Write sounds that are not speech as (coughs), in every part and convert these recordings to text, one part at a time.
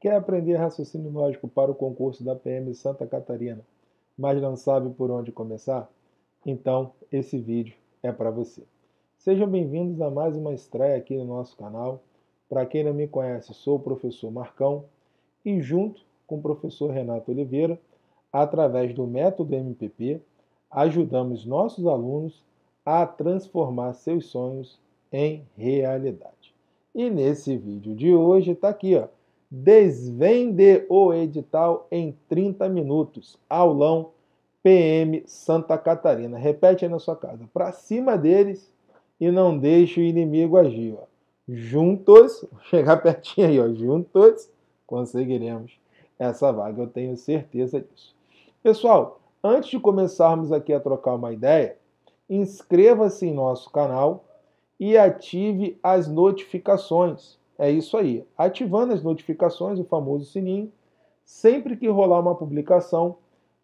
Quer aprender raciocínio lógico para o concurso da PM Santa Catarina, mas não sabe por onde começar? Então, esse vídeo é para você. Sejam bem-vindos a mais uma estreia aqui no nosso canal. Para quem não me conhece, sou o professor Marcão e junto com o professor Renato Oliveira, através do método MPP, ajudamos nossos alunos a transformar seus sonhos em realidade. E nesse vídeo de hoje está aqui, ó, Desvende o edital em 30 minutos. Aulão PM Santa Catarina. Repete aí na sua casa. Para cima deles e não deixe o inimigo agir. Ó. Juntos, (laughs) chegar pertinho aí, ó. juntos conseguiremos essa vaga. Eu tenho certeza disso. Pessoal, antes de começarmos aqui a trocar uma ideia, inscreva-se em nosso canal e ative as notificações é isso aí. Ativando as notificações, o famoso sininho, sempre que rolar uma publicação,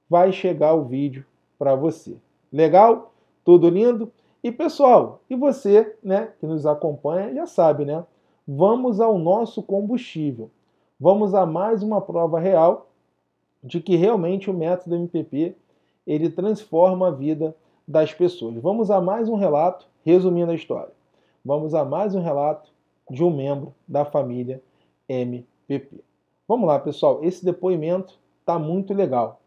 vai chegar o vídeo para você. Legal? Tudo lindo? E pessoal, e você, né, que nos acompanha, já sabe, né? Vamos ao nosso combustível. Vamos a mais uma prova real de que realmente o método MPP ele transforma a vida das pessoas. Vamos a mais um relato, resumindo a história. Vamos a mais um relato de um membro da família MPP. Vamos lá, pessoal. Esse depoimento tá muito legal.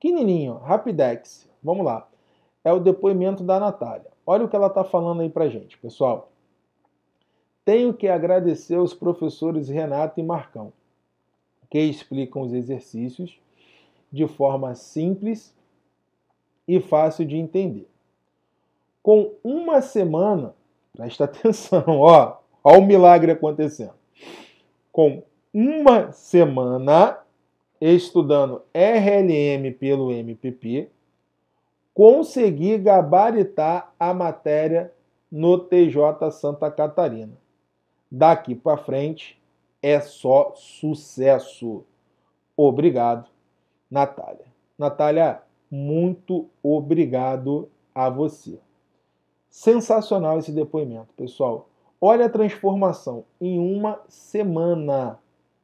Quininho, Rapidex. Vamos lá. É o depoimento da Natália. Olha o que ela tá falando aí pra gente, pessoal. Tenho que agradecer aos professores Renato e Marcão, que explicam os exercícios de forma simples e fácil de entender. Com uma semana, presta (laughs) atenção, ó, Olha o milagre acontecendo. Com uma semana estudando RLM pelo MPP, consegui gabaritar a matéria no TJ Santa Catarina. Daqui para frente é só sucesso. Obrigado, Natália. Natália, muito obrigado a você. Sensacional esse depoimento, pessoal. Olha a transformação em uma semana.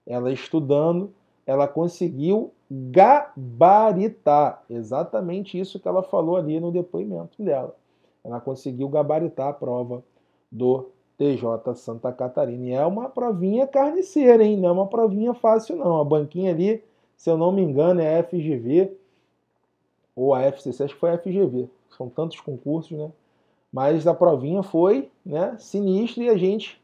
Ela estudando, ela conseguiu gabaritar. Exatamente isso que ela falou ali no depoimento dela. Ela conseguiu gabaritar a prova do TJ Santa Catarina. E é uma provinha carniceira, hein? Não é uma provinha fácil, não. A banquinha ali, se eu não me engano, é a FGV ou a FCC, acho que foi a FGV. São tantos concursos, né? Mas a provinha foi né, sinistra e a gente,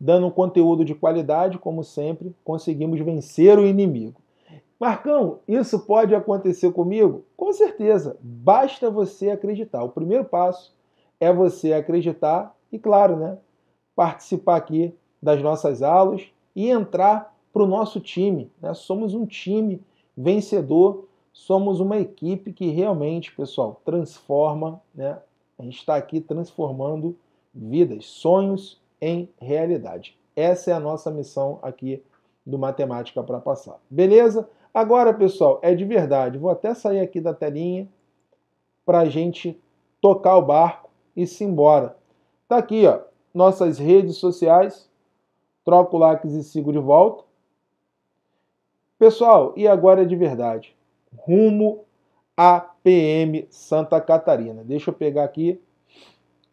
dando um conteúdo de qualidade, como sempre, conseguimos vencer o inimigo. Marcão, isso pode acontecer comigo? Com certeza, basta você acreditar. O primeiro passo é você acreditar e, claro, né, participar aqui das nossas aulas e entrar para o nosso time. Né? Somos um time vencedor, somos uma equipe que realmente, pessoal, transforma né, a gente está aqui transformando vidas, sonhos em realidade. Essa é a nossa missão aqui do Matemática para Passar. Beleza? Agora, pessoal, é de verdade. Vou até sair aqui da telinha para a gente tocar o barco e se embora. Tá aqui, ó, nossas redes sociais. Troco o likes e sigo de volta. Pessoal, e agora é de verdade. Rumo APM Santa Catarina. Deixa eu pegar aqui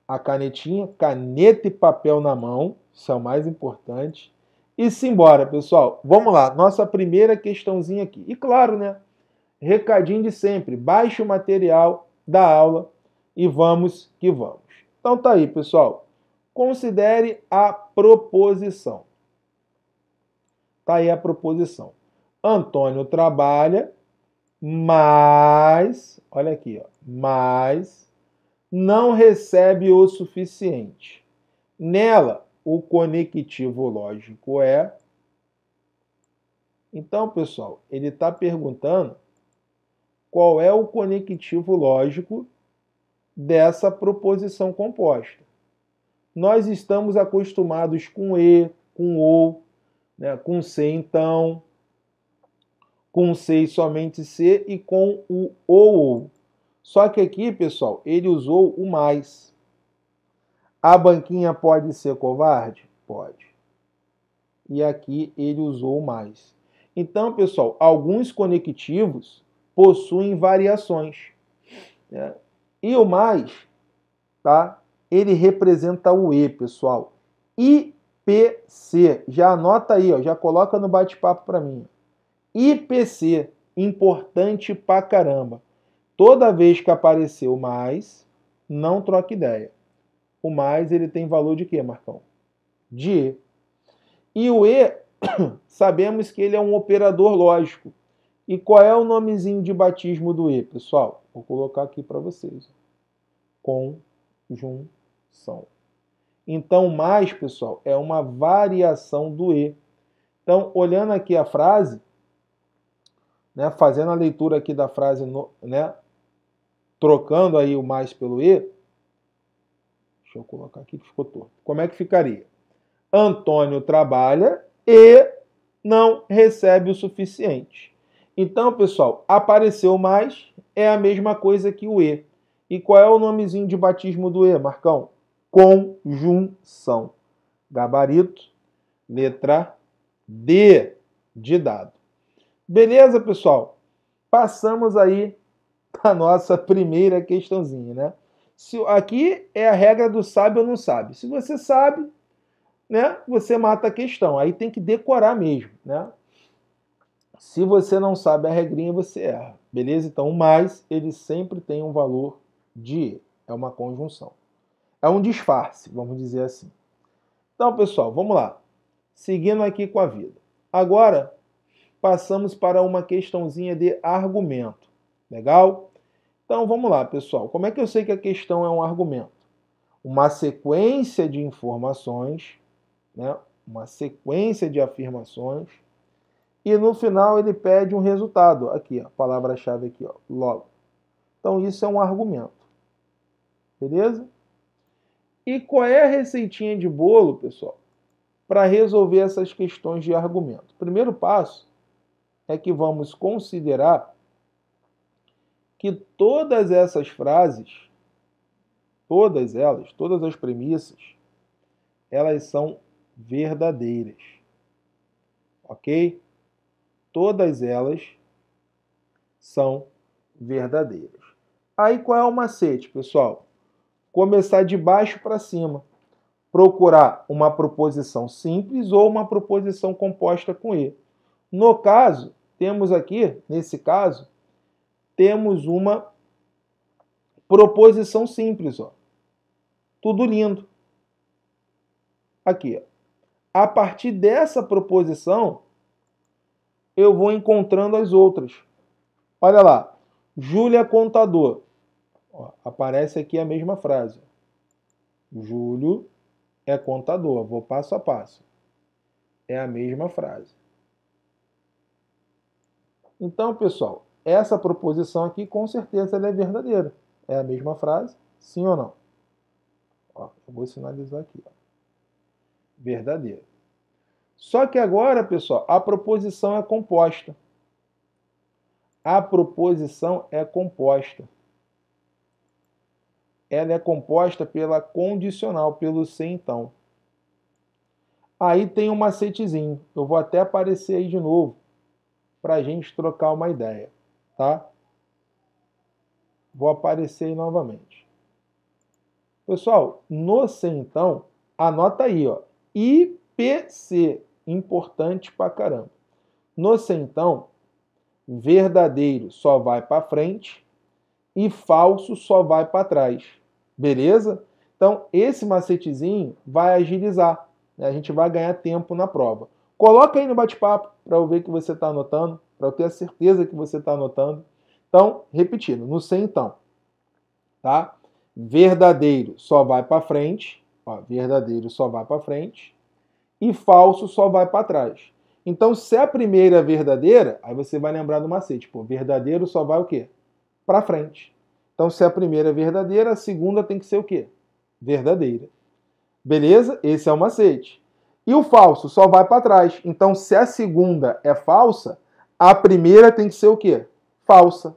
a canetinha, caneta e papel na mão, isso é o mais importante. E simbora, pessoal. Vamos lá, nossa primeira questãozinha aqui. E claro, né? Recadinho de sempre, baixe o material da aula e vamos que vamos. Então tá aí, pessoal. Considere a proposição. Tá aí a proposição. Antônio trabalha mas, olha aqui, ó, mas não recebe o suficiente. Nela, o conectivo lógico é. Então, pessoal, ele está perguntando qual é o conectivo lógico dessa proposição composta. Nós estamos acostumados com e, com ou, né, com se, então, com seis somente se e com o ou. Só que aqui, pessoal, ele usou o mais. A banquinha pode ser covarde? Pode. E aqui ele usou o mais. Então, pessoal, alguns conectivos possuem variações. Né? E o mais, tá? Ele representa o E, pessoal. IPC. Já anota aí, ó, já coloca no bate-papo para mim. IPC, importante pra caramba. Toda vez que aparecer o mais, não troque ideia. O mais ele tem valor de quê, Marcão? De E. E o E, (coughs) sabemos que ele é um operador lógico. E qual é o nomezinho de batismo do E, pessoal? Vou colocar aqui para vocês. Conjunção. Então, mais, pessoal, é uma variação do E. Então, olhando aqui a frase, né, fazendo a leitura aqui da frase, né, trocando aí o mais pelo e, deixa eu colocar aqui que ficou torto. Como é que ficaria? Antônio trabalha e não recebe o suficiente. Então, pessoal, apareceu mais é a mesma coisa que o e. E qual é o nomezinho de batismo do e, Marcão? Conjunção. Gabarito, letra D de dado. Beleza, pessoal? Passamos aí (laughs) a nossa primeira questãozinha, né? Se, aqui é a regra do sabe ou não sabe. Se você sabe, né, você mata a questão. Aí tem que decorar mesmo, né? Se você não sabe a regrinha, você erra. Beleza? Então, o mais, ele sempre tem um valor de. É uma conjunção. É um disfarce, vamos dizer assim. Então, pessoal, vamos lá. Seguindo aqui com a vida. Agora, passamos para uma questãozinha de argumento. Legal? Então vamos lá, pessoal. Como é que eu sei que a questão é um argumento? Uma sequência de informações, né? uma sequência de afirmações, e no final ele pede um resultado. Aqui, a palavra-chave aqui, ó, logo. Então isso é um argumento. Beleza? E qual é a receitinha de bolo, pessoal, para resolver essas questões de argumento? Primeiro passo é que vamos considerar que todas essas frases, todas elas, todas as premissas, elas são verdadeiras. Ok? Todas elas são verdadeiras. Aí qual é o macete, pessoal? Começar de baixo para cima. Procurar uma proposição simples ou uma proposição composta com E. No caso, temos aqui, nesse caso, temos uma proposição simples. Ó. Tudo lindo. Aqui. Ó. A partir dessa proposição, eu vou encontrando as outras. Olha lá. Júlia Contador. Ó, aparece aqui a mesma frase. Júlio é contador. Vou passo a passo. É a mesma frase. Então, pessoal, essa proposição aqui com certeza ela é verdadeira. É a mesma frase, sim ou não? Ó, eu vou sinalizar aqui. Ó. Verdadeira. Só que agora, pessoal, a proposição é composta. A proposição é composta. Ela é composta pela condicional, pelo se então. Aí tem um macetezinho. Eu vou até aparecer aí de novo para a gente trocar uma ideia, tá? Vou aparecer aí novamente. Pessoal, no centão, então, anota aí, ó, IPC, importante pra caramba. No centão, então, verdadeiro só vai para frente e falso só vai para trás. Beleza? Então, esse macetezinho vai agilizar. Né? A gente vai ganhar tempo na prova. Coloca aí no bate-papo para eu ver que você está anotando, para eu ter a certeza que você está anotando. Então, repetindo, no sem então, tá? Verdadeiro só vai para frente, ó, verdadeiro só vai para frente, e falso só vai para trás. Então, se a primeira é verdadeira, aí você vai lembrar do macete, pô, verdadeiro só vai o quê? Para frente. Então, se a primeira é verdadeira, a segunda tem que ser o quê? Verdadeira. Beleza? Esse é o macete. E o falso só vai para trás. Então, se a segunda é falsa, a primeira tem que ser o quê? Falsa.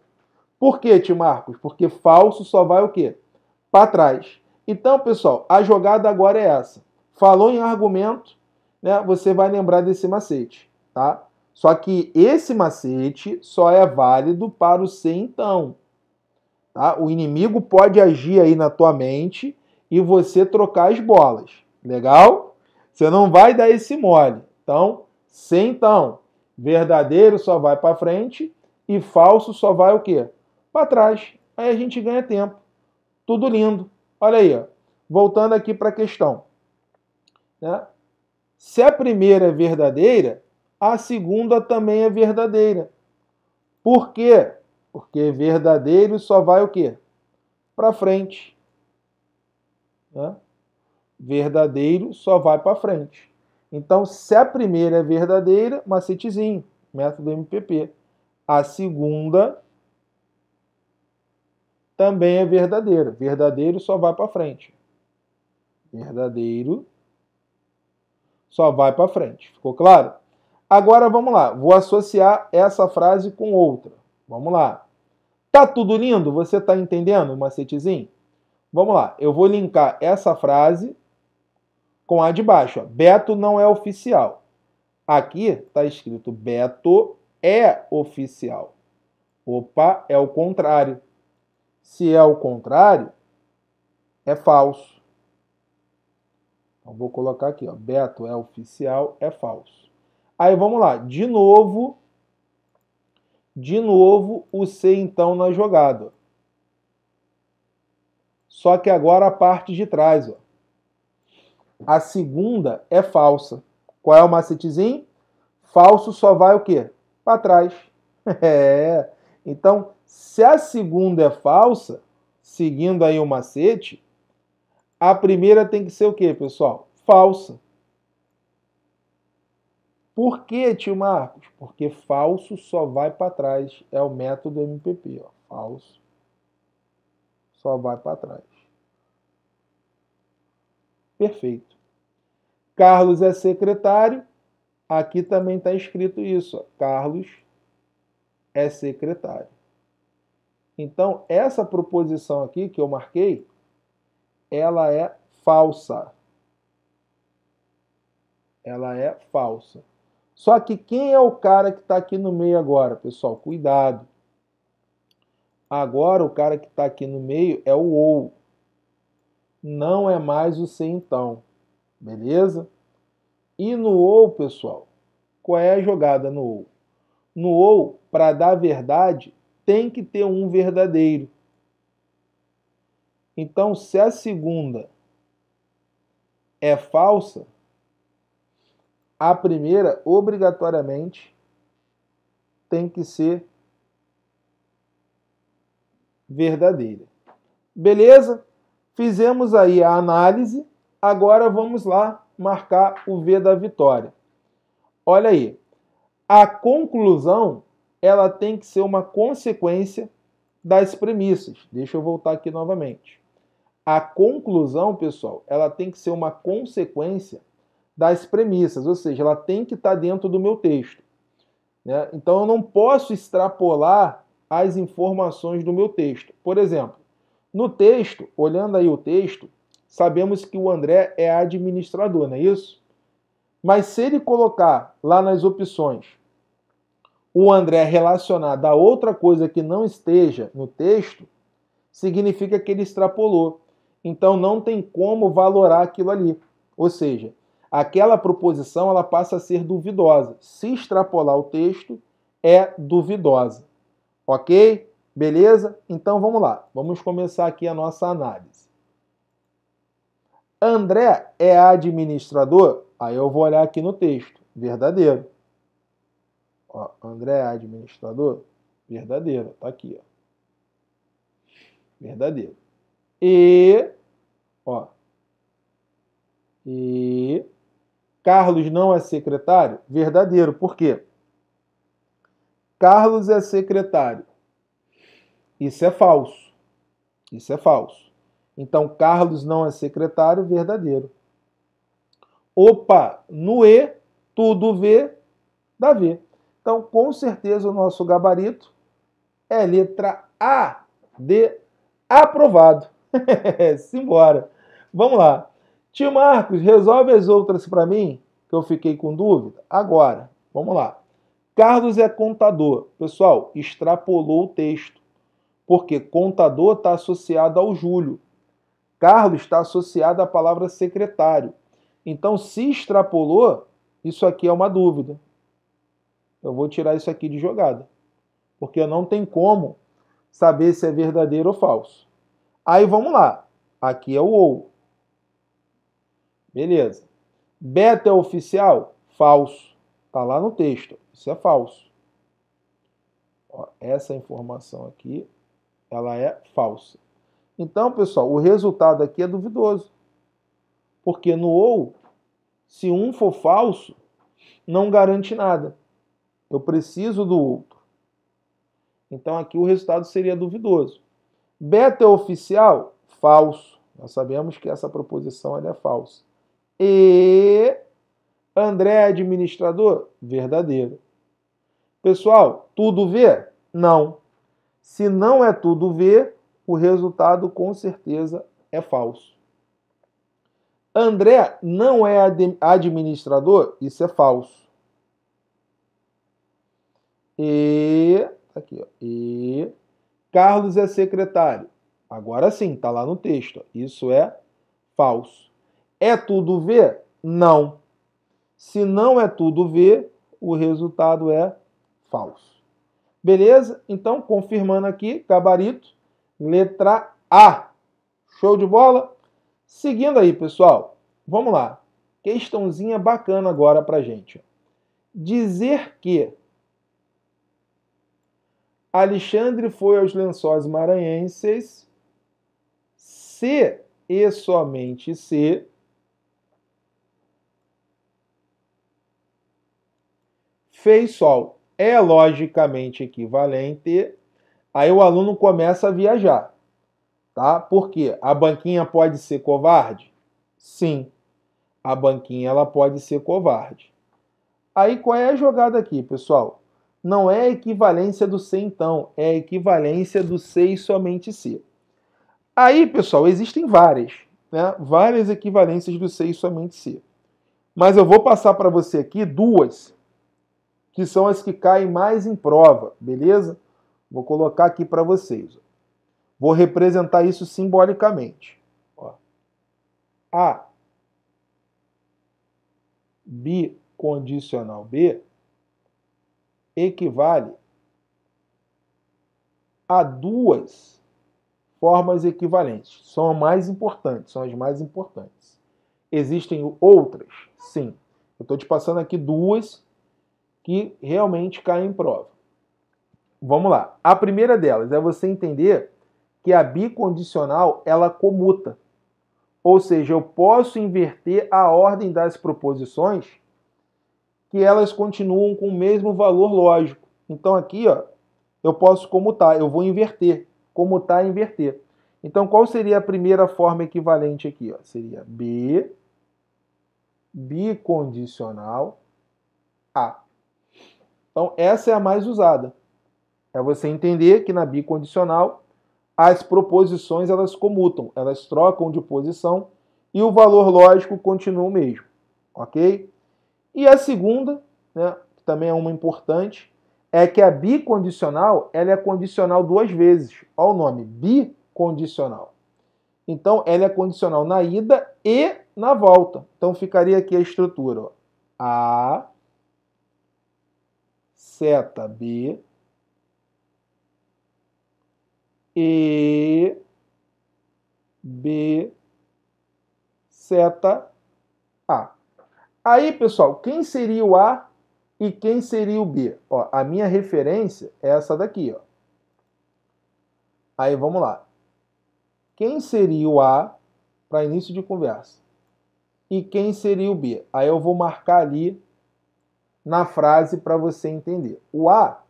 Por quê, Tim Marcos? Porque falso só vai o quê? Para trás. Então, pessoal, a jogada agora é essa. Falou em argumento, né? Você vai lembrar desse macete, tá? Só que esse macete só é válido para o ser então. Tá? O inimigo pode agir aí na tua mente e você trocar as bolas. Legal? Você não vai dar esse mole. Então, sem então. Verdadeiro só vai para frente e falso só vai o quê? Para trás. Aí a gente ganha tempo. Tudo lindo. Olha aí, ó. voltando aqui para a questão. Né? Se a primeira é verdadeira, a segunda também é verdadeira. Por quê? Porque verdadeiro só vai o quê? Para frente. Né? verdadeiro só vai para frente. Então, se a primeira é verdadeira, macetezinho, método MPP. A segunda também é verdadeira. Verdadeiro só vai para frente. Verdadeiro só vai para frente. Ficou claro? Agora vamos lá. Vou associar essa frase com outra. Vamos lá. Tá tudo lindo? Você tá entendendo o macetezinho? Vamos lá. Eu vou linkar essa frase com a de baixo. Ó. Beto não é oficial. Aqui está escrito Beto é oficial. Opa, é o contrário. Se é o contrário, é falso. Então vou colocar aqui, ó, Beto é oficial, é falso. Aí vamos lá, de novo, de novo o C então na jogada. Só que agora a parte de trás, ó. A segunda é falsa. Qual é o macetezinho? Falso só vai o quê? Para trás. (laughs) É. Então, se a segunda é falsa, seguindo aí o macete, a primeira tem que ser o quê, pessoal? Falsa. Por que, tio Marcos? Porque falso só vai para trás. É o método MPP. Ó. Falso só vai para trás. Perfeito. Carlos é secretário. Aqui também está escrito isso. Ó. Carlos é secretário. Então, essa proposição aqui que eu marquei, ela é falsa. Ela é falsa. Só que quem é o cara que está aqui no meio agora, pessoal? Cuidado. Agora o cara que está aqui no meio é o ou não é mais o se então. Beleza? E no ou, pessoal, qual é a jogada no ou? No ou, para dar verdade, tem que ter um verdadeiro. Então, se a segunda é falsa, a primeira obrigatoriamente tem que ser verdadeira. Beleza? Fizemos aí a análise, agora vamos lá marcar o V da vitória. Olha aí, a conclusão ela tem que ser uma consequência das premissas. Deixa eu voltar aqui novamente. A conclusão, pessoal, ela tem que ser uma consequência das premissas, ou seja, ela tem que estar tá dentro do meu texto. Né? Então eu não posso extrapolar as informações do meu texto. Por exemplo, no texto, olhando aí o texto, sabemos que o André é administrador, não é isso? Mas se ele colocar lá nas opções o André relacionado a outra coisa que não esteja no texto, significa que ele extrapolou. Então não tem como valorar aquilo ali. Ou seja, aquela proposição ela passa a ser duvidosa. Se extrapolar o texto, é duvidosa. OK? Beleza? Então vamos lá. Vamos começar aqui a nossa análise. André é administrador? Aí eu vou olhar aqui no texto. Verdadeiro. Ó, André é administrador? Verdadeiro. está aqui, ó. Verdadeiro. E, ó. E Carlos não é secretário? Verdadeiro. Por quê? Carlos é secretário isso é falso. Isso é falso. Então, Carlos não é secretário verdadeiro. Opa, no E, tudo V, dá V. Então, com certeza, o nosso gabarito é letra A de aprovado. (laughs) Simbora. Vamos lá. Tio Marcos, resolve as outras para mim, que eu fiquei com dúvida. Agora, vamos lá. Carlos é contador. Pessoal, extrapolou o texto porque contador está associado ao Júlio. Carlos está associado à palavra secretário. Então, se extrapolou, isso aqui é uma dúvida. Eu vou tirar isso aqui de jogada, porque não tem como saber se é verdadeiro ou falso. Aí vamos lá. Aqui é o ou. Beleza. Beta é oficial? Falso. Tá lá no texto. Isso é falso. Ó, essa informação aqui ela é falsa. Então, pessoal, o resultado aqui é duvidoso. Porque no ou, se um for falso, não garante nada. Eu preciso do outro. Então aqui o resultado seria duvidoso. Beta é oficial? Falso. Nós sabemos que essa proposição é falsa. E André é administrador? Verdadeiro. Pessoal, tudo vê? Não. Se não é tudo ver, o resultado com certeza é falso. André não é administrador, isso é falso. E tá aqui, ó, e Carlos é secretário. Agora sim, tá lá no texto. Ó, isso é falso. É tudo ver? Não. Se não é tudo ver, o resultado é falso. Beleza? Então, confirmando aqui, gabarito, letra A. Show de bola? Seguindo aí, pessoal, vamos lá. Questãozinha bacana agora para gente. Dizer que Alexandre foi aos lençóis maranhenses se e somente se fez sol é logicamente equivalente, aí o aluno começa a viajar. Tá? Por quê? A banquinha pode ser covarde? Sim. A banquinha ela pode ser covarde. Aí qual é a jogada aqui, pessoal? Não é equivalência do C então, é equivalência do C e somente C. Aí, pessoal, existem várias, né? Várias equivalências do C e somente C. Mas eu vou passar para você aqui duas que são as que caem mais em prova, beleza? Vou colocar aqui para vocês. Vou representar isso simbolicamente. A bicondicional B equivale a duas formas equivalentes. São as mais importantes, são as mais importantes. Existem outras? Sim. Eu estou te passando aqui duas que realmente caem em prova. Vamos lá. A primeira delas é você entender que a bicondicional ela comuta. Ou seja, eu posso inverter a ordem das proposições que elas continuam com o mesmo valor lógico. Então aqui, ó, eu posso comutar, eu vou inverter, comutar e inverter. Então qual seria a primeira forma equivalente aqui, ó? Seria B bicondicional A. Então, essa é a mais usada. É você entender que na bicondicional as proposições elas comutam, elas trocam de posição e o valor lógico continua o mesmo, ok? E a segunda, né, que também é uma importante, é que a bicondicional ela é condicional duas vezes. Olha o nome, bicondicional. Então, ela é condicional na ida e na volta. Então, ficaria aqui a estrutura. Ó. A seta é tá B e B seta é tá A. Aí, pessoal, quem seria o A e quem seria o B? Ó, a minha referência é essa daqui, ó. Aí vamos lá. Quem seria o A para início de conversa? E quem seria o B? Aí eu vou marcar ali na frase para você entender. O A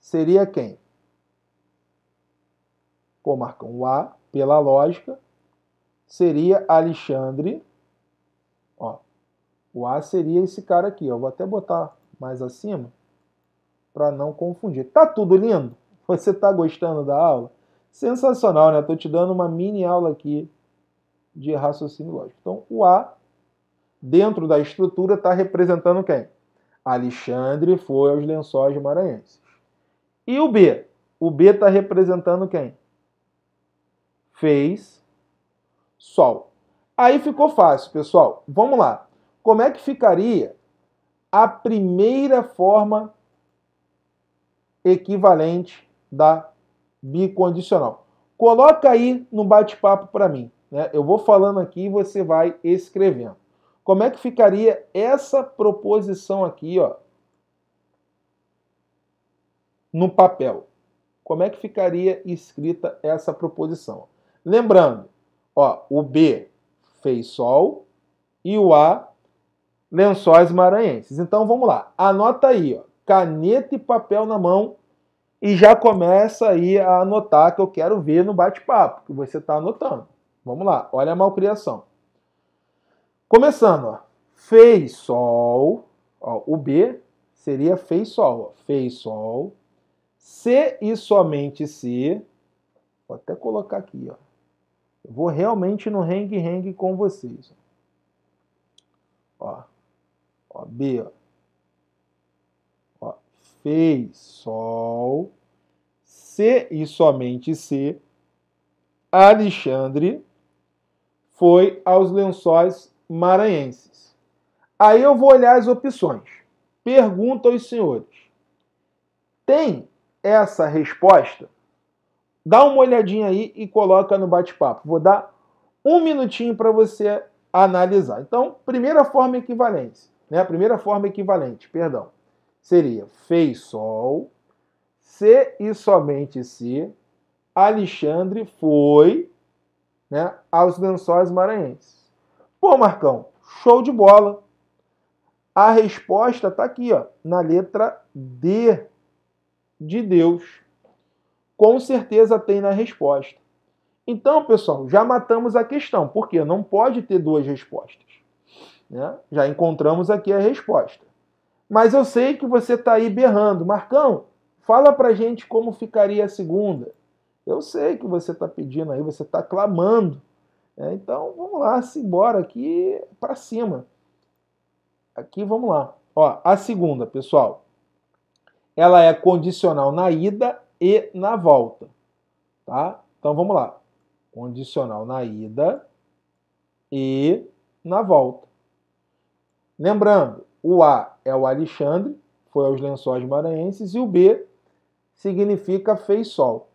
seria quem? Pô, Marcão, o A, pela lógica, seria Alexandre. Ó, o A seria esse cara aqui. Ó. Vou até botar mais acima para não confundir. Tá tudo lindo? Você está gostando da aula? Sensacional, né? Tô te dando uma mini aula aqui de raciocínio lógico. Então, o A, dentro da estrutura, está representando quem? Alexandre foi aos lençóis maranhenses. E o B? O B está representando quem? Fez Sol. Aí ficou fácil, pessoal. Vamos lá. Como é que ficaria a primeira forma equivalente da bicondicional? Coloca aí no bate-papo para mim. Né? Eu vou falando aqui e você vai escrevendo. Como é que ficaria essa proposição aqui, ó, no papel? Como é que ficaria escrita essa proposição? Lembrando, ó, o B fez sol e o A lençóis maranhenses. Então vamos lá, anota aí, ó, caneta e papel na mão e já começa aí a anotar que eu quero ver no bate-papo que você está anotando. Vamos lá, olha a malcriação. Começando, ó. Fez sol. Ó, o B seria fez sol. Ó. Fez sol. Se e somente se. Vou até colocar aqui, ó. Eu vou realmente no hang-hang com vocês. Ó. Ó, B, ó. ó. Fez sol. Se e somente se. Alexandre foi aos lençóis maranhenses. Aí eu vou olhar as opções. Pergunta aos senhores: tem essa resposta? Dá uma olhadinha aí e coloca no bate-papo. Vou dar um minutinho para você analisar. Então, primeira forma equivalente, né? Primeira forma equivalente, perdão, seria fez sol, se e somente se Alexandre foi, né, aos lençóis maranhenses. Pô, Marcão, show de bola. A resposta está aqui, ó, na letra D de Deus. Com certeza tem na resposta. Então, pessoal, já matamos a questão, Por quê? não pode ter duas respostas. Né? Já encontramos aqui a resposta. Mas eu sei que você está aí berrando. Marcão, fala para gente como ficaria a segunda. Eu sei que você está pedindo aí, você está clamando é, então vamos lá, simbora aqui para cima. Aqui vamos lá. Ó, a segunda, pessoal, ela é condicional na ida e na volta, tá? Então vamos lá. Condicional na ida e na volta. Lembrando, o A é o Alexandre, foi aos lençóis maranhenses, e o B significa fez sol.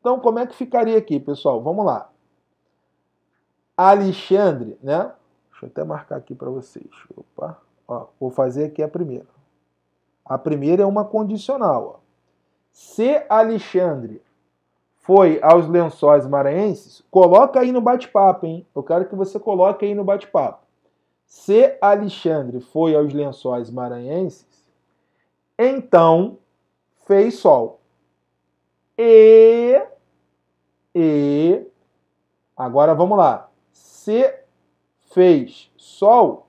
Então, como é que ficaria aqui, pessoal? Vamos lá. Alexandre, né? Deixa eu até marcar aqui para vocês. Opa, ó, vou fazer aqui a primeira. A primeira é uma condicional. Ó. Se Alexandre foi aos lençóis maranhenses, coloca aí no bate-papo, hein? Eu quero que você coloque aí no bate-papo. Se Alexandre foi aos lençóis maranhenses, então fez sol. E. E. Agora vamos lá se fez sol,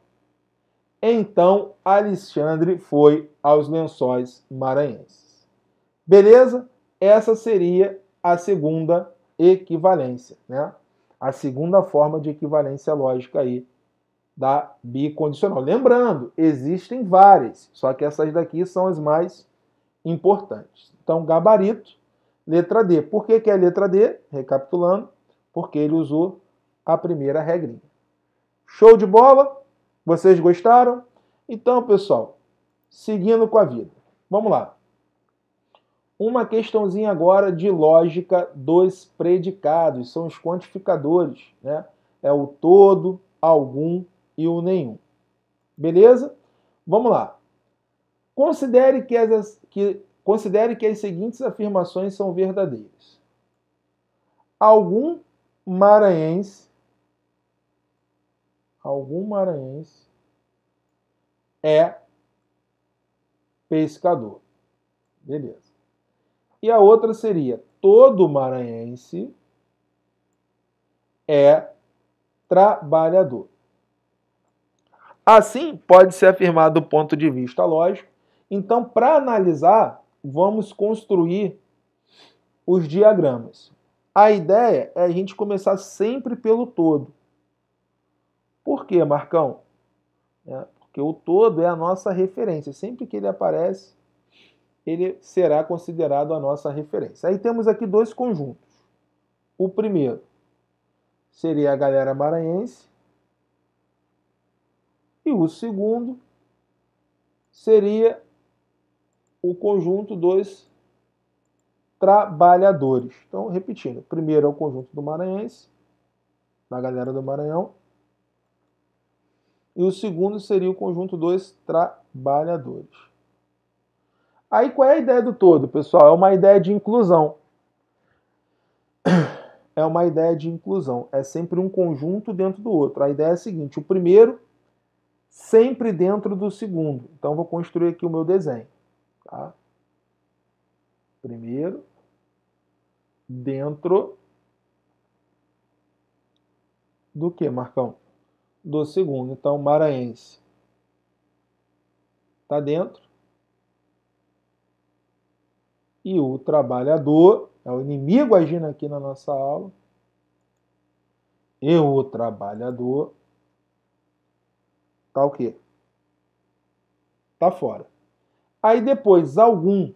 então Alexandre foi aos lençóis maranhenses. Beleza? Essa seria a segunda equivalência, né? A segunda forma de equivalência lógica aí da bicondicional. Lembrando, existem várias, só que essas daqui são as mais importantes. Então, gabarito, letra D. Por que, que é letra D? Recapitulando, porque ele usou a primeira regrinha. Show de bola? Vocês gostaram? Então, pessoal, seguindo com a vida. Vamos lá. Uma questãozinha agora de lógica dos predicados, são os quantificadores, né? É o todo, algum e o nenhum. Beleza? Vamos lá. Considere que as, que, considere que as seguintes afirmações são verdadeiras. Algum maranhense algum maranhense é pescador. Beleza. E a outra seria: todo maranhense é trabalhador. Assim, pode ser afirmado do ponto de vista lógico. Então, para analisar, vamos construir os diagramas. A ideia é a gente começar sempre pelo todo. Por quê, Marcão? É, porque o todo é a nossa referência. Sempre que ele aparece, ele será considerado a nossa referência. Aí temos aqui dois conjuntos. O primeiro seria a galera maranhense, e o segundo seria o conjunto dos trabalhadores. Então, repetindo, primeiro é o conjunto do maranhense, da galera do Maranhão, e o segundo seria o conjunto dos trabalhadores. Aí qual é a ideia do todo, pessoal? É uma ideia de inclusão. (clears throat) É uma ideia de inclusão. É sempre um conjunto dentro do outro. A ideia é a seguinte: o primeiro sempre dentro do segundo. Então vou construir aqui o meu desenho. Tá? Primeiro dentro do que, Marcão? do segundo. Então, Maranhense está dentro. E o trabalhador, é o inimigo agindo aqui na nossa aula. E o trabalhador tá o quê? Tá fora. Aí depois, algum,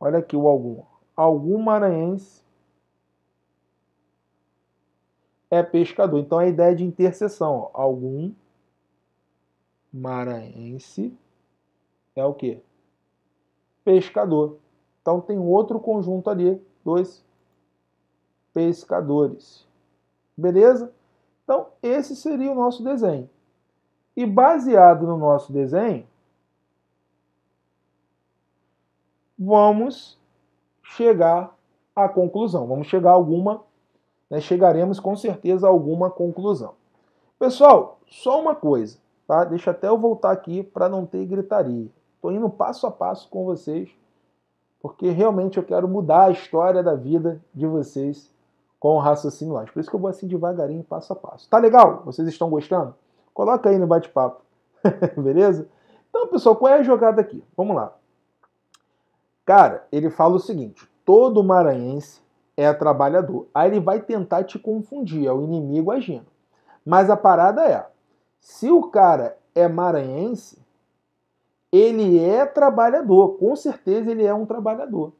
olha aqui o algum, algum maranhense é pescador. Então a ideia de interseção, ó, algum maranhense é o que? Pescador. Então tem outro conjunto ali, dois pescadores. Beleza? Então esse seria o nosso desenho. E baseado no nosso desenho, vamos chegar à conclusão, vamos chegar a alguma né, chegaremos com certeza a alguma conclusão. Pessoal, só uma coisa, tá? Deixa até eu voltar aqui para não ter gritaria. Estou indo passo a passo com vocês, porque realmente eu quero mudar a história da vida de vocês com o raciocínio lógico. Por isso que eu vou assim devagarinho, passo a passo. Tá legal? Vocês estão gostando? Coloca aí no bate-papo, (laughs) beleza? Então, pessoal, qual é a jogada aqui? Vamos lá. Cara, ele fala o seguinte: todo maranhense é trabalhador. Aí ele vai tentar te confundir, é o inimigo agindo. Mas a parada é: se o cara é maranhense, ele é trabalhador, com certeza ele é um trabalhador.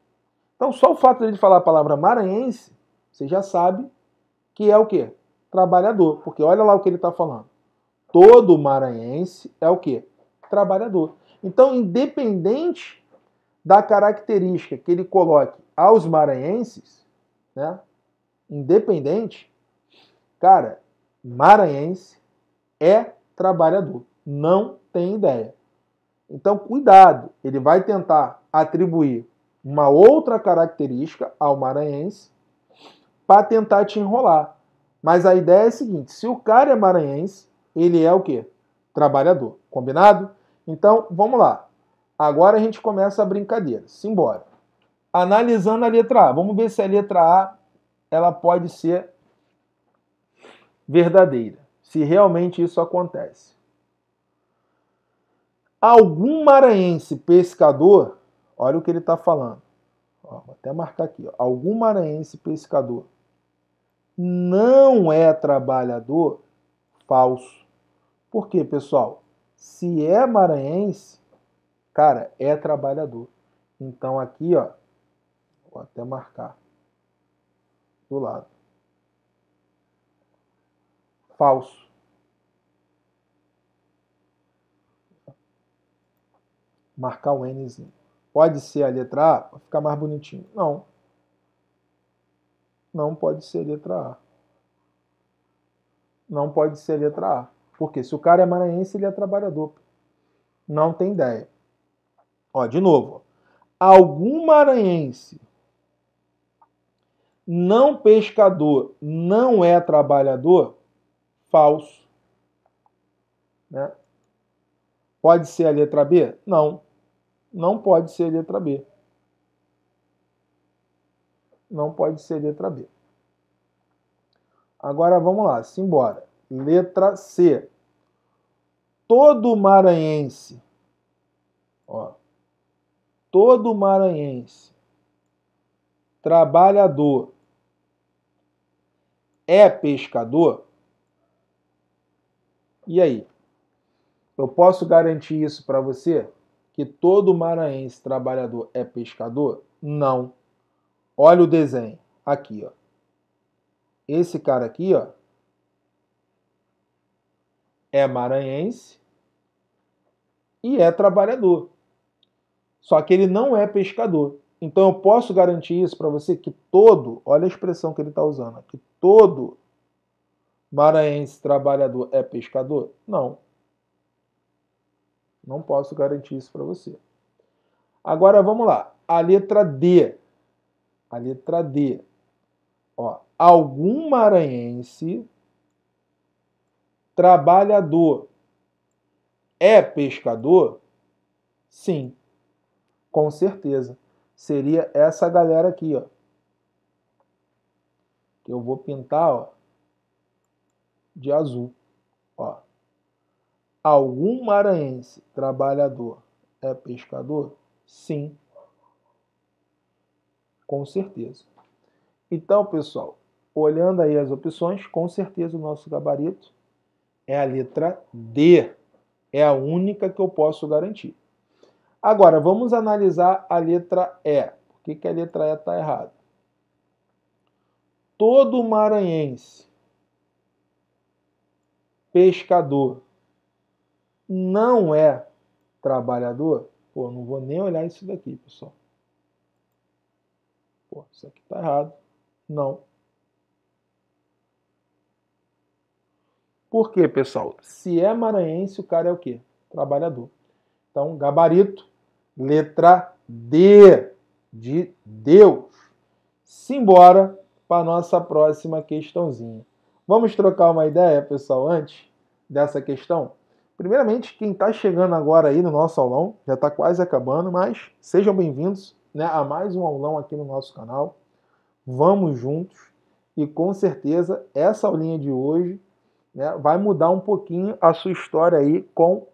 Então, só o fato de ele falar a palavra maranhense, você já sabe que é o quê? Trabalhador. Porque olha lá o que ele está falando. Todo maranhense é o quê? Trabalhador. Então, independente da característica que ele coloque aos maranhenses, né? Independente, cara, maranhense é trabalhador, não tem ideia. Então, cuidado, ele vai tentar atribuir uma outra característica ao maranhense para tentar te enrolar. Mas a ideia é a seguinte: se o cara é maranhense, ele é o quê? Trabalhador. Combinado? Então, vamos lá. Agora a gente começa a brincadeira. Simbora analisando a letra A. Vamos ver se a letra A ela pode ser verdadeira, se realmente isso acontece. Algum maranhense pescador, olha o que ele está falando. Ó, vou até marcar aqui. Ó. Algum maranhense pescador não é trabalhador, falso. Por quê, pessoal? Se é maranhense, cara, é trabalhador. Então aqui, ó, ou até marcar do lado. Falso. Marcar o Nzinho. Pode ser a letra A para ficar mais bonitinho? Não. Não pode ser a letra A. Não pode ser a letra A. Porque se o cara é maranhense, ele é trabalhador. Não tem ideia. Ó, de novo. Algum maranhense não pescador não é trabalhador, falso. Né? Pode ser a letra B? Não. Não pode ser a letra B. Não pode ser a letra B. Agora vamos lá, simbora. Letra C. Todo maranhense, ó, todo maranhense, trabalhador, é pescador? E aí? Eu posso garantir isso para você? Que todo maranhense trabalhador é pescador? Não. Olha o desenho aqui, ó. Esse cara aqui, ó, é maranhense e é trabalhador. Só que ele não é pescador. Então eu posso garantir isso para você que todo, olha a expressão que ele está usando, que todo maranhense trabalhador é pescador? Não. Não posso garantir isso para você. Agora vamos lá. A letra D. A letra D. Ó, algum maranhense trabalhador é pescador? Sim, com certeza seria essa galera aqui, ó. Que eu vou pintar, ó, de azul, ó. Algum maranhense trabalhador é pescador? Sim. Com certeza. Então, pessoal, olhando aí as opções, com certeza o nosso gabarito é a letra D. É a única que eu posso garantir. Agora, vamos analisar a letra E. Por que, que a letra E está errada? Todo maranhense, pescador, não é trabalhador? Pô, não vou nem olhar isso daqui, pessoal. Pô, isso aqui está errado. Não. Por quê, pessoal? Se é maranhense, o cara é o quê? Trabalhador. Então, gabarito, letra D, de Deus. Simbora para a nossa próxima questãozinha. Vamos trocar uma ideia, pessoal, antes dessa questão? Primeiramente, quem está chegando agora aí no nosso aulão, já está quase acabando, mas sejam bem-vindos né, a mais um aulão aqui no nosso canal. Vamos juntos e com certeza essa aulinha de hoje né, vai mudar um pouquinho a sua história aí com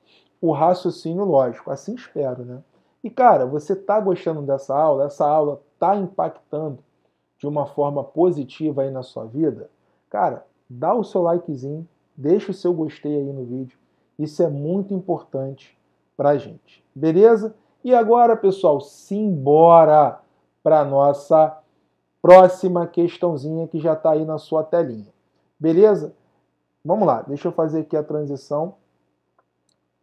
o raciocínio lógico. Assim espero, né? E cara, você tá gostando dessa aula? Essa aula tá impactando de uma forma positiva aí na sua vida? Cara, dá o seu likezinho, deixa o seu gostei aí no vídeo. Isso é muito importante pra gente. Beleza? E agora, pessoal, simbora para nossa próxima questãozinha que já está aí na sua telinha. Beleza? Vamos lá, deixa eu fazer aqui a transição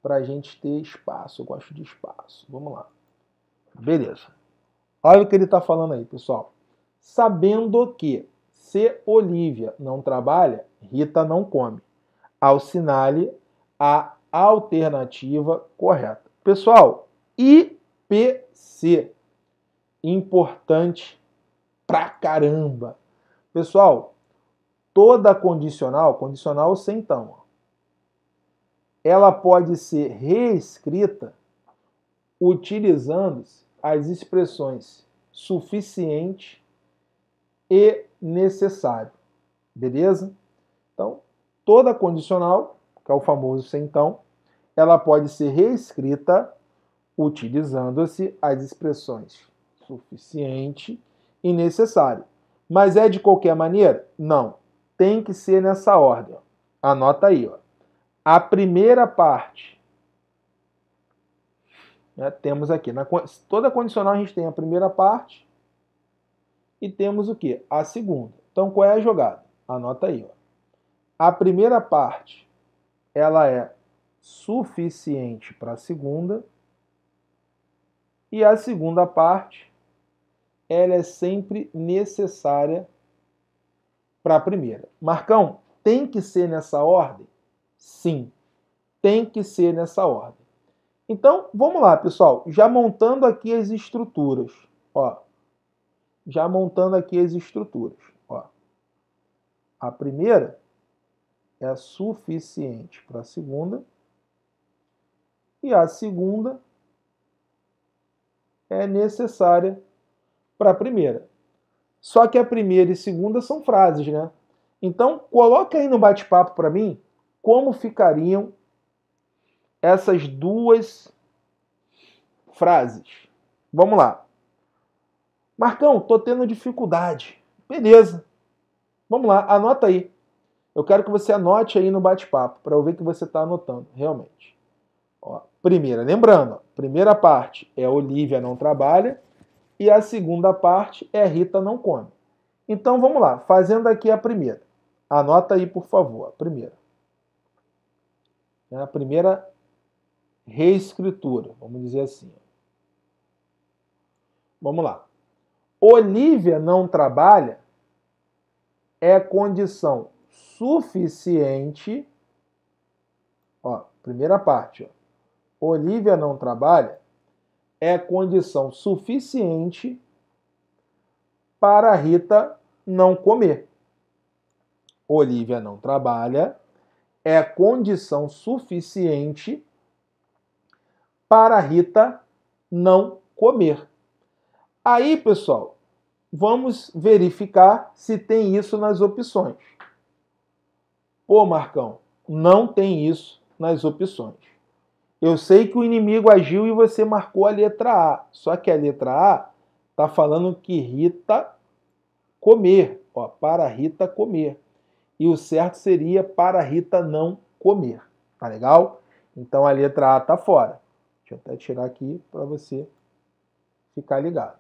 para a gente ter espaço. Eu gosto de espaço. Vamos lá. Beleza. Olha o que ele está falando aí, pessoal. Sabendo que se Olivia não trabalha, Rita não come. Alcinale a alternativa correta. Pessoal, IPC. Importante pra caramba. Pessoal, toda condicional, condicional sem então, ela pode ser reescrita utilizando-se as expressões suficiente e necessário. Beleza? Então, toda condicional, que é o famoso sem então, ela pode ser reescrita utilizando-se as expressões suficiente e necessário. Mas é de qualquer maneira? Não. Tem que ser nessa ordem. Anota aí, ó a primeira parte. Né, temos aqui, na, toda condicional a gente tem a primeira parte e temos o que? A segunda. Então qual é a jogada? Anota aí. Ó. A primeira parte ela é suficiente para a segunda e a segunda parte ela é sempre necessária para a primeira. Marcão, tem que ser nessa ordem? Sim, tem que ser nessa ordem. Então, vamos lá, pessoal. Já montando aqui as estruturas. Ó, já montando aqui as estruturas. Ó. A primeira é suficiente para a segunda. E a segunda é necessária para a primeira. Só que a primeira e segunda são frases, né? Então, coloca aí no bate-papo para mim como ficariam essas duas frases. Vamos lá. Marcão, tô tendo dificuldade. Beleza. Vamos lá, anota aí. Eu quero que você anote aí no bate-papo para eu ver que você está anotando, realmente. Ó, primeira, lembrando, ó, primeira parte é Olivia não trabalha e a segunda parte é Rita não come. Então vamos lá, fazendo aqui a primeira. Anota aí, por favor, a primeira né, a primeira reescritura, vamos dizer assim. Vamos lá. Olivia não trabalha é condição suficiente. Ó, primeira parte. Ó. Olivia não trabalha é condição suficiente para Rita não comer. Olivia não trabalha é condição suficiente para Rita não comer. Aí, pessoal, vamos verificar se tem isso nas opções. Pô, Marcão, não tem isso nas opções. Eu sei que o inimigo agiu e você marcou a letra A, só que a letra A está falando que Rita comer, ó, para Rita comer e o certo seria para a Rita não comer. Tá legal? Então a letra A tá fora. Deixa eu até tirar aqui para você ficar ligado.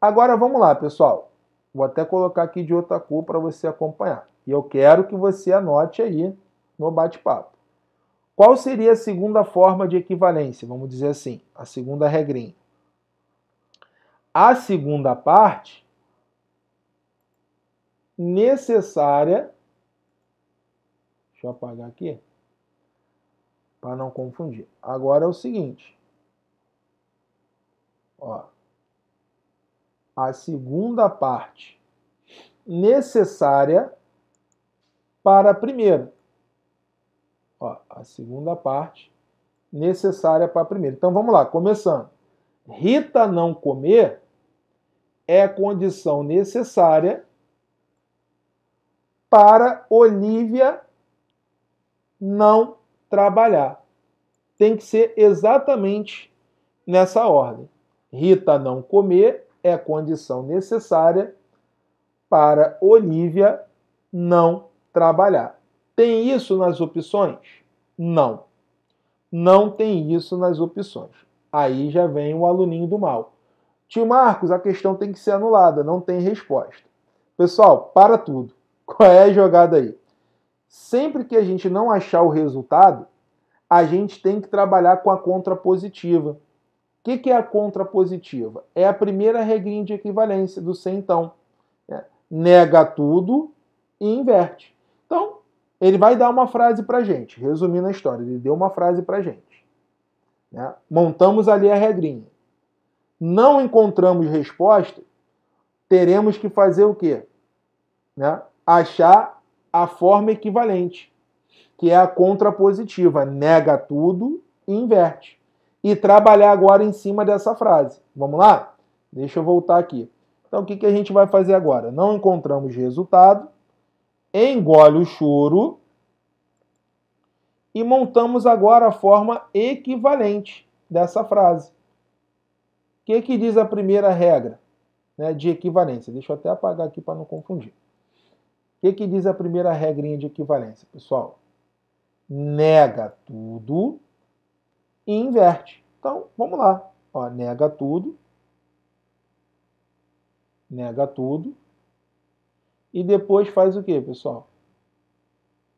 Agora vamos lá, pessoal. Vou até colocar aqui de outra cor para você acompanhar. E eu quero que você anote aí no bate-papo. Qual seria a segunda forma de equivalência? Vamos dizer assim, a segunda regrinha. A segunda parte necessária eu apagar aqui. Para não confundir. Agora é o seguinte. Ó. A segunda parte necessária para a primeira. Ó, a segunda parte necessária para a primeira. Então vamos lá, começando. Rita não comer é condição necessária para Olivia não trabalhar. Tem que ser exatamente nessa ordem. Rita não comer é condição necessária para Olivia não trabalhar. Tem isso nas opções? Não. Não tem isso nas opções. Aí já vem o aluninho do mal. Tio Marcos, a questão tem que ser anulada, não tem resposta. Pessoal, para tudo. Qual é a jogada aí? Sempre que a gente não achar o resultado, a gente tem que trabalhar com a contrapositiva. O que, que é a contrapositiva? É a primeira regrinha de equivalência do sem então. Né? Nega tudo e inverte. Então, ele vai dar uma frase para gente. Resumindo a história, ele deu uma frase para gente. Né? Montamos ali a regrinha. Não encontramos resposta, teremos que fazer o quê? Né? Achar a forma equivalente, que é a contrapositiva, nega tudo e inverte. E trabalhar agora em cima dessa frase. Vamos lá? Deixa eu voltar aqui. Então, o que, que a gente vai fazer agora? Não encontramos resultado, engole o choro e montamos agora a forma equivalente dessa frase. O que, que diz a primeira regra né, de equivalência? Deixa eu até apagar aqui para não confundir. O que, que diz a primeira regrinha de equivalência, pessoal? Nega tudo e inverte. Então, vamos lá. Ó, nega tudo. Nega tudo. E depois faz o que, pessoal?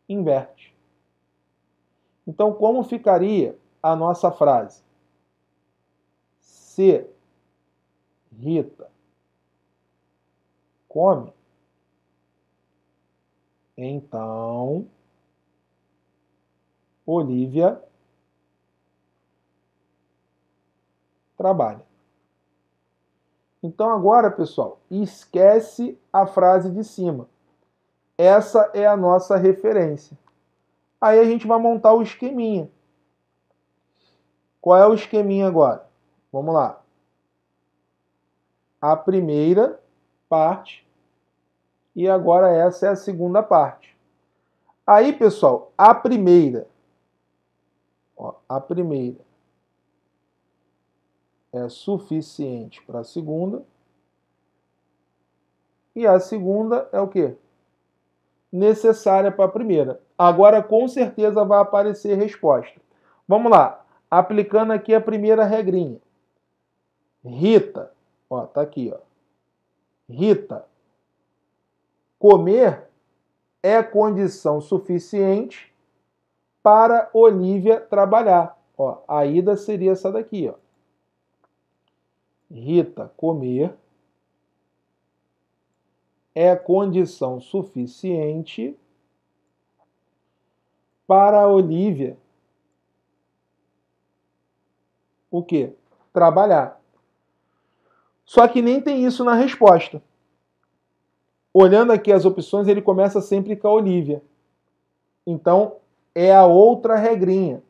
Inverte. Então, como ficaria a nossa frase? Se Rita come então, Olivia trabalha. Então agora, pessoal, esquece a frase de cima. Essa é a nossa referência. Aí a gente vai montar o esqueminha. Qual é o esqueminha agora? Vamos lá. A primeira parte e agora essa é a segunda parte. Aí, pessoal, a primeira. Ó, a primeira é suficiente para a segunda. E a segunda é o quê? Necessária para a primeira. Agora, com certeza, vai aparecer resposta. Vamos lá. Aplicando aqui a primeira regrinha. Rita. Ó, tá aqui, ó. Rita Comer é condição suficiente para Olivia trabalhar. Ó, a ida seria essa daqui, ó. Rita comer é condição suficiente para Olivia o que Trabalhar. Só que nem tem isso na resposta. Olhando aqui as opções, ele começa sempre com a Olivia. Então, é a outra regrinha.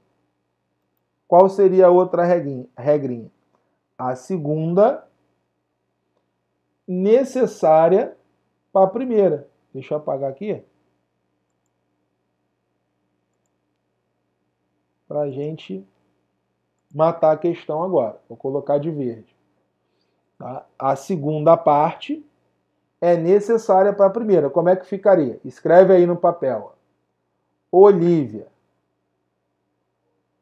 Qual seria a outra regrinha? A segunda necessária para a primeira. Deixa eu apagar aqui. Para a gente matar a questão agora. Vou colocar de verde. Tá? A segunda parte é necessária para a primeira. Como é que ficaria? Escreve aí no papel. Olivia.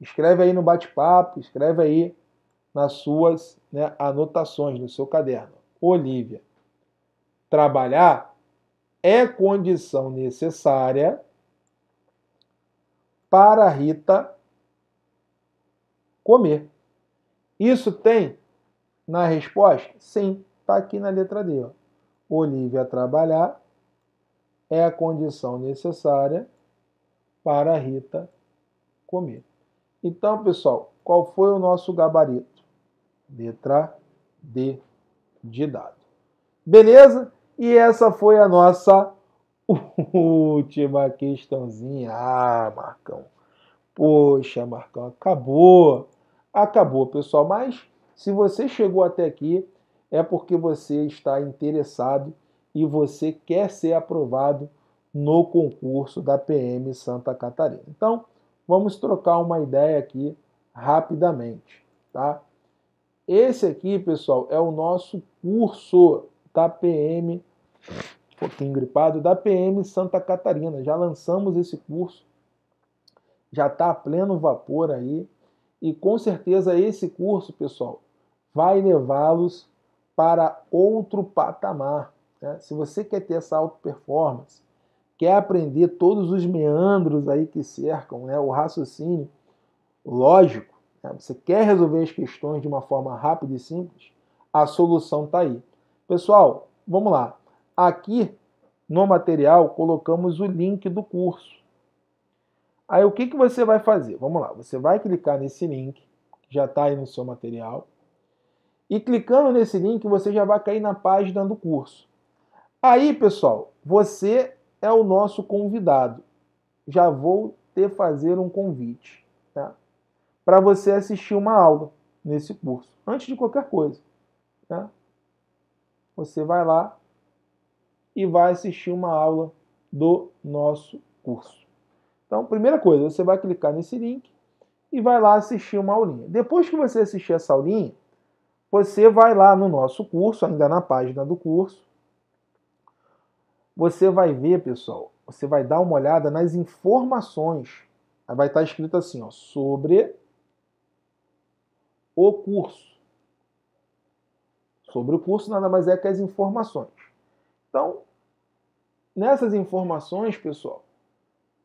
Escreve aí no bate-papo, escreve aí nas suas né, anotações, no seu caderno. Olivia. Trabalhar é condição necessária para Rita comer. Isso tem na resposta? Sim, está aqui na letra D. Ó o livre a trabalhar é a condição necessária para a Rita comer. Então, pessoal, qual foi o nosso gabarito? Letra D de dado. Beleza? E essa foi a nossa (laughs) última questãozinha. Ah, Marcão. Poxa, Marcão, acabou. Acabou, pessoal. Mas se você chegou até aqui, é porque você está interessado e você quer ser aprovado no concurso da PM Santa Catarina. Então, vamos trocar uma ideia aqui rapidamente, tá? Esse aqui, pessoal, é o nosso curso da PM, um pouquinho gripado, da PM Santa Catarina. Já lançamos esse curso, já está a pleno vapor aí. E com certeza esse curso, pessoal, vai levá-los para outro patamar. Né? Se você quer ter essa auto performance, quer aprender todos os meandros aí que cercam né? o raciocínio lógico, né? você quer resolver as questões de uma forma rápida e simples, a solução está aí. Pessoal, vamos lá. Aqui no material colocamos o link do curso. Aí o que, que você vai fazer? Vamos lá, você vai clicar nesse link, que já está aí no seu material. E clicando nesse link, você já vai cair na página do curso. Aí, pessoal, você é o nosso convidado. Já vou te fazer um convite tá? para você assistir uma aula nesse curso, antes de qualquer coisa. Tá? Você vai lá e vai assistir uma aula do nosso curso. Então, primeira coisa, você vai clicar nesse link e vai lá assistir uma aulinha. Depois que você assistir essa aulinha, você vai lá no nosso curso, ainda na página do curso. Você vai ver, pessoal, você vai dar uma olhada nas informações. Aí vai estar escrito assim, ó, sobre o curso. Sobre o curso nada mais é que as informações. Então, nessas informações, pessoal,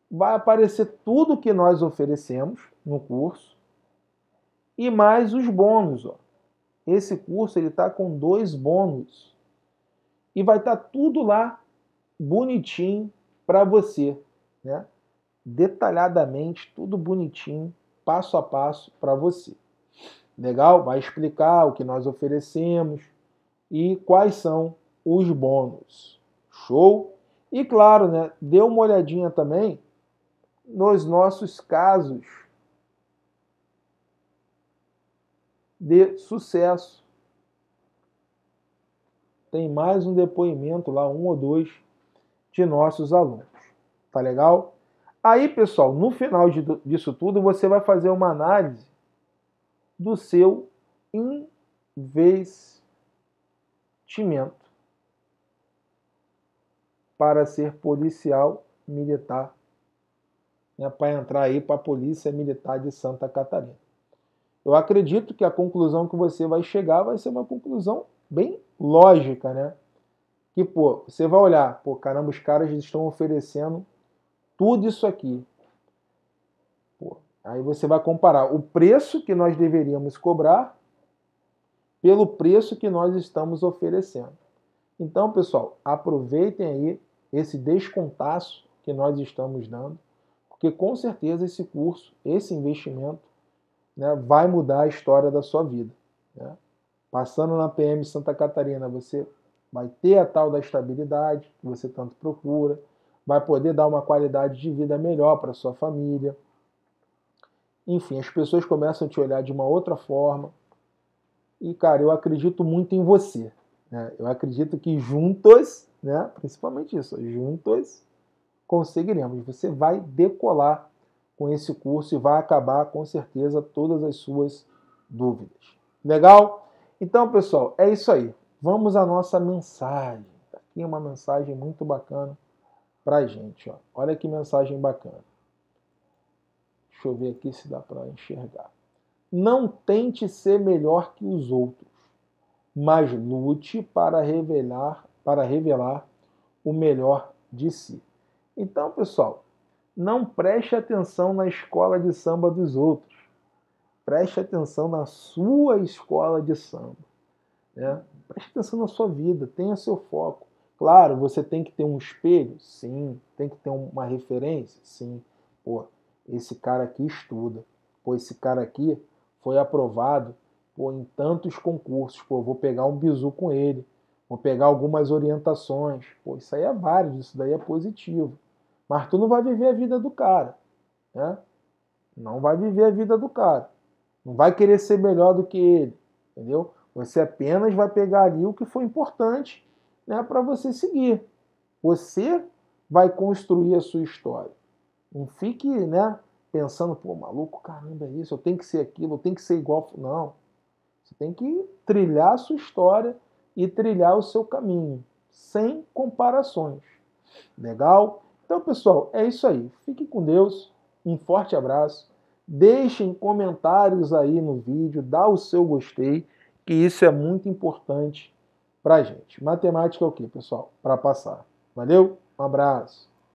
vai aparecer tudo que nós oferecemos no curso e mais os bônus, ó. Esse curso ele está com dois bônus e vai estar tá tudo lá bonitinho para você, né? Detalhadamente, tudo bonitinho, passo a passo para você. Legal? Vai explicar o que nós oferecemos e quais são os bônus. Show? E claro, né? Dê uma olhadinha também nos nossos casos de sucesso. Tem mais um depoimento lá, um ou dois, de nossos alunos. Tá legal? Aí, pessoal, no final disso tudo, você vai fazer uma análise do seu investimento para ser policial militar, né, para entrar aí para a Polícia Militar de Santa Catarina eu acredito que a conclusão que você vai chegar vai ser uma conclusão bem lógica, né? Que, pô, você vai olhar, pô, caramba, os caras estão oferecendo tudo isso aqui. Pô, aí você vai comparar o preço que nós deveríamos cobrar pelo preço que nós estamos oferecendo. Então, pessoal, aproveitem aí esse descontaço que nós estamos dando, porque com certeza esse curso, esse investimento né, vai mudar a história da sua vida. Né? Passando na PM Santa Catarina, você vai ter a tal da estabilidade que você tanto procura, vai poder dar uma qualidade de vida melhor para sua família. Enfim, as pessoas começam a te olhar de uma outra forma. E, cara, eu acredito muito em você. Né? Eu acredito que juntos, né, principalmente isso, juntos conseguiremos. Você vai decolar com esse curso e vai acabar com certeza todas as suas dúvidas. Legal? Então, pessoal, é isso aí. Vamos à nossa mensagem. Tá aqui é uma mensagem muito bacana para gente. Ó. Olha que mensagem bacana. Deixa eu ver aqui se dá para enxergar. Não tente ser melhor que os outros, mas lute para revelar, para revelar o melhor de si. Então, pessoal, não preste atenção na escola de samba dos outros. Preste atenção na sua escola de samba. Né? Preste atenção na sua vida, tenha seu foco. Claro, você tem que ter um espelho? Sim. Tem que ter uma referência? Sim. Pô, esse cara aqui estuda. Pô, esse cara aqui foi aprovado pô, em tantos concursos. Pô, vou pegar um bizu com ele. Vou pegar algumas orientações. Pô, isso aí é válido, isso daí é positivo. Mas tu não vai viver a vida do cara, né? Não vai viver a vida do cara. Não vai querer ser melhor do que ele, entendeu? Você apenas vai pegar ali o que foi importante, né, para você seguir. Você vai construir a sua história. Não fique, né, pensando, pô, maluco, caramba, é isso, eu tenho que ser aquilo, eu tenho que ser igual. Não. Você tem que trilhar a sua história e trilhar o seu caminho, sem comparações. Legal? Então, pessoal, é isso aí. Fiquem com Deus. Um forte abraço. Deixem comentários aí no vídeo, dá o seu gostei, que isso é muito importante para gente. Matemática é o que, pessoal? Para passar. Valeu, um abraço.